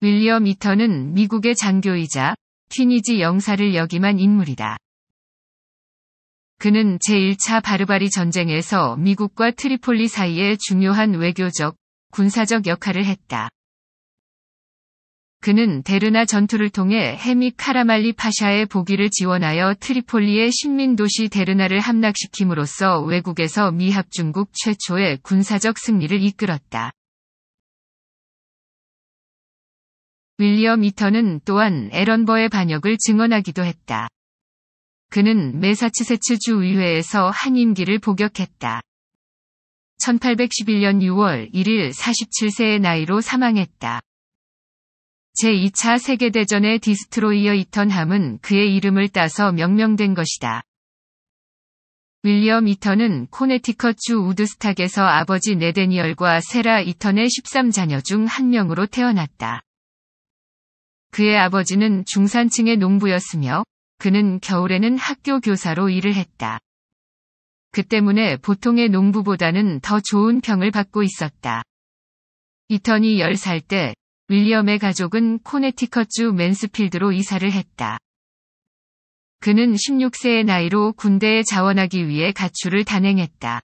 윌리엄 이터는 미국의 장교이자 튀니지 영사를 역임한 인물이다. 그는 제1차 바르바리 전쟁에서 미국과 트리폴리 사이에 중요한 외교적, 군사적 역할을 했다. 그는 데르나 전투를 통해 헤미 카라말리 파샤의 보기를 지원하여 트리폴리의 식민도시 데르나를 함락시킴으로써 외국에서 미합 중국 최초의 군사적 승리를 이끌었다. 윌리엄 이터는 또한 에런버의 반역을 증언하기도 했다. 그는 메사치세츠 주의회에서 한 임기를 복역했다. 1811년 6월 1일 47세의 나이로 사망했다. 제2차 세계대전의 디스트로이어 이턴함은 그의 이름을 따서 명명된 것이다. 윌리엄 이턴은 코네티컷 주 우드스탁에서 아버지 네데니얼과 세라 이턴의 13자녀 중 한 명으로 태어났다. 그의 아버지는 중산층의 농부였으며 그는 겨울에는 학교 교사로 일을 했다. 그 때문에 보통의 농부보다는 더 좋은 평을 받고 있었다. 이턴이 10살 때 윌리엄의 가족은 코네티컷주 맨스필드로 이사를 했다. 그는 16세의 나이로 군대에 자원하기 위해 가출을 단행했다.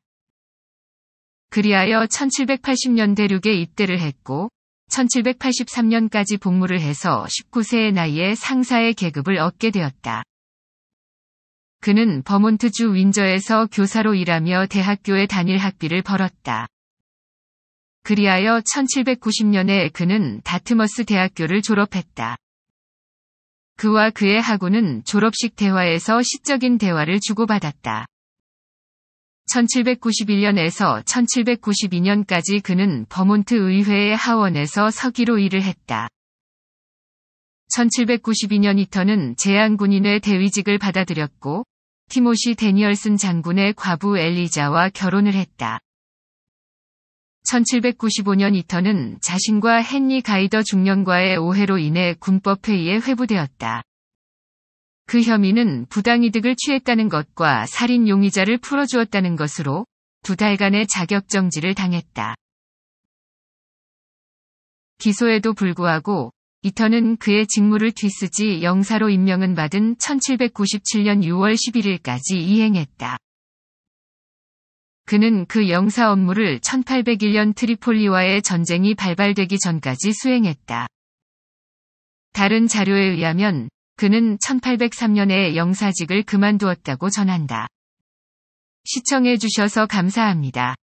그리하여 1780년대륙에 입대를 했고 1783년까지 복무를 해서 19세의 나이에 상사의 계급을 얻게 되었다. 그는 버몬트주 윈저에서 교사로 일하며 대학교의 단일 학비를 벌었다. 그리하여 1790년에 그는 다트머스 대학교를 졸업했다. 그와 그의 학우는 졸업식 대화에서 시적인 대화를 주고받았다. 1791년에서 1792년까지 그는 버몬트 의회의 하원에서 서기로 일을 했다. 1792년 이터는 제한군인의 대위직을 받아들였고 티모시 데니얼슨 장군의 과부 엘리자와 결혼을 했다. 1795년 이터는 자신과 헨리 가이더 중령과의 오해로 인해 군법회의에 회부되었다. 그 혐의는 부당이득을 취했다는 것과 살인 용의자를 풀어주었다는 것으로 두 달간의 자격정지를 당했다. 기소에도 불구하고 이터는 그의 직무를 뒤쓰지 영사로 임명은 받은 1797년 6월 11일까지 이행했다. 그는 그 영사 업무를 1801년 트리폴리와의 전쟁이 발발되기 전까지 수행했다. 다른 자료에 의하면 그는 1803년에 영사직을 그만두었다고 전한다. 시청해주셔서 감사합니다.